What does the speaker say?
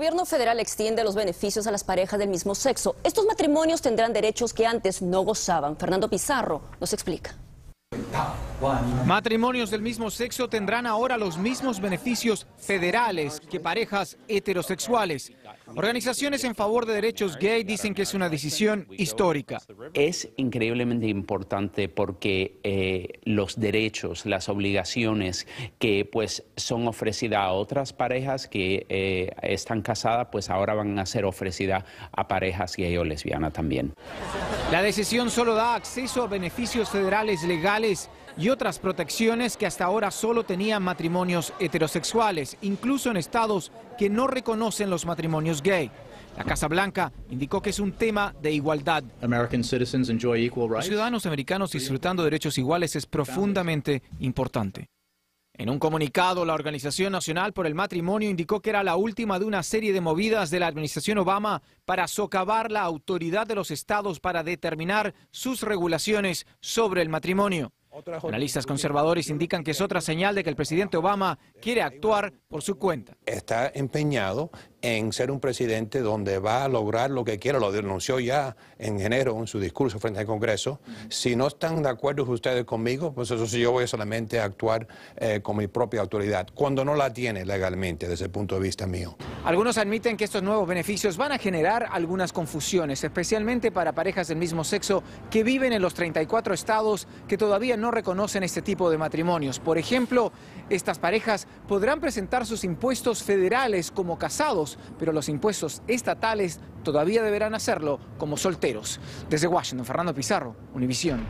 gobierno federal extiende los beneficios a las parejas del mismo sexo. Estos matrimonios tendrán derechos que antes no gozaban. Fernando Pizarro nos explica. Matrimonios del mismo sexo tendrán ahora los mismos beneficios federales que parejas heterosexuales. Organizaciones en favor de derechos gay dicen que es una decisión histórica. Es increíblemente importante porque eh, los derechos, las obligaciones que pues son ofrecidas a otras parejas que eh, están casadas, pues ahora van a ser ofrecidas a parejas gay o lesbianas también. La decisión solo da acceso a beneficios federales legales y otras protecciones que hasta ahora solo tenían matrimonios heterosexuales, incluso en estados que no reconocen los matrimonios gay. La Casa Blanca indicó que es un tema de igualdad. Los ciudadanos americanos disfrutando derechos iguales es profundamente importante. En un comunicado, la Organización Nacional por el Matrimonio indicó que era la última de una serie de movidas de la administración Obama para socavar la autoridad de los estados para determinar sus regulaciones sobre el matrimonio. Analistas conservadores indican que es otra señal de que el presidente Obama quiere actuar por su cuenta. Está empeñado en ser un presidente donde va a lograr lo que quiera, lo denunció ya en enero en su discurso frente al Congreso. Si no están de acuerdo ustedes conmigo, pues eso sí, yo voy solamente a actuar eh, con mi propia autoridad, cuando no la tiene legalmente desde el punto de vista mío. Algunos admiten que estos nuevos beneficios van a generar algunas confusiones, especialmente para parejas del mismo sexo que viven en los 34 estados que todavía no reconocen este tipo de matrimonios. Por ejemplo, estas parejas podrán presentar sus impuestos federales como casados pero los impuestos estatales todavía deberán hacerlo como solteros. Desde Washington, Fernando Pizarro, Univisión.